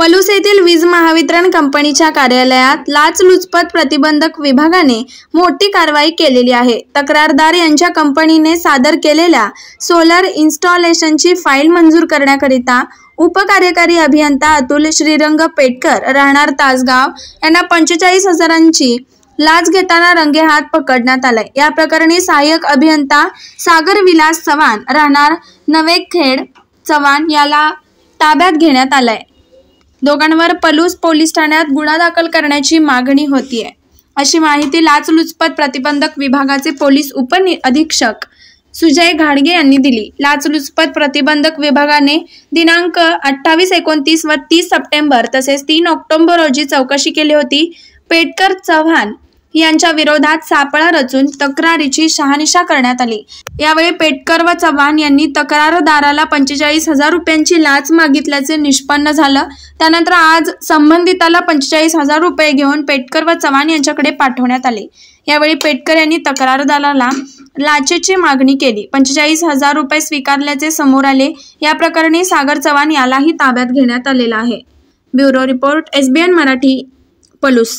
पलूस येथील वीज महावितरण कंपनीच्या कार्यालयात लाचलुचपत प्रतिबंधक विभागाने मोठी कारवाई केलेली आहे तक्रारदार यांच्या कंपनीने सादर केलेल्या सोलर इन्स्टॉलेशनची फाईल मंजूर करण्याकरिता उपकार्यकारी अभियंता अतुल श्रीरंग पेटकर राहणार तासगाव यांना पंचेचाळीस हजारांची लाच घेताना हात पकडण्यात आलाय या प्रकरणी सहाय्यक अभियंता सागर विलास चव्हाण राहणार नवेखेड चव्हाण याला ताब्यात घेण्यात आलाय दोघांवर पलूस पोलीस ठाण्यात गुन्हा दाखल करण्याची मागणी होती अशी माहिती लाचलुचपत प्रतिबंधक विभागाचे पोलीस अधीक्षक सुजय घाडगे यांनी दिली लाचलुचपत प्रतिबंधक विभागाने दिनांक अठ्ठावीस एकोणतीस व तीस सप्टेंबर तसेच तीन ऑक्टोबर रोजी चौकशी केली होती पेटकर चव्हाण यांच्या विरोधात सापळा रचून तक्रारीची शहानिशा करण्यात आली यावेळी पेटकर व चव्हाण यांनी तक्रारदाराला पंचेचाळीस हजार रुपयांची लाच मागितल्याचे निष्पन्न झालं त्यानंतर आज संबंधिताला पंचेचाळीस हजार रुपये घेऊन पेटकर व चव्हाण यांच्याकडे पाठवण्यात आले यावेळी पेटकर यांनी तक्रारदाराला लाचेची मागणी केली पंचेचाळीस हजार रुपये स्वीकारल्याचे समोर आले या प्रकरणी सागर चव्हाण यालाही ताब्यात घेण्यात आलेला आहे bureau report SBN Marathi Palus